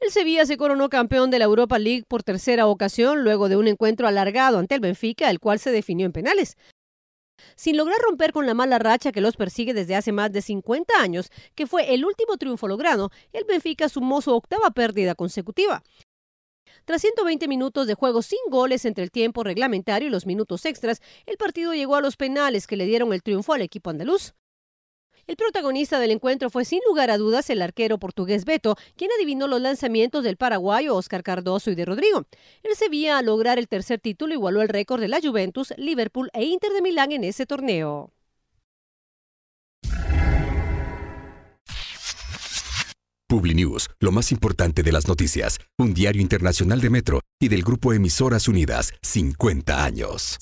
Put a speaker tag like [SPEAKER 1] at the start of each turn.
[SPEAKER 1] El Sevilla se coronó campeón de la Europa League por tercera ocasión luego de un encuentro alargado ante el Benfica, el cual se definió en penales. Sin lograr romper con la mala racha que los persigue desde hace más de 50 años, que fue el último triunfo logrado, el Benfica sumó su octava pérdida consecutiva. Tras 120 minutos de juego sin goles entre el tiempo reglamentario y los minutos extras, el partido llegó a los penales que le dieron el triunfo al equipo andaluz. El protagonista del encuentro fue sin lugar a dudas el arquero portugués Beto, quien adivinó los lanzamientos del paraguayo Oscar Cardoso y de Rodrigo. se vía a lograr el tercer título, igualó el récord de la Juventus, Liverpool e Inter de Milán en ese torneo.
[SPEAKER 2] PubliNews, lo más importante de las noticias, un diario internacional de Metro y del grupo Emisoras Unidas, 50 años.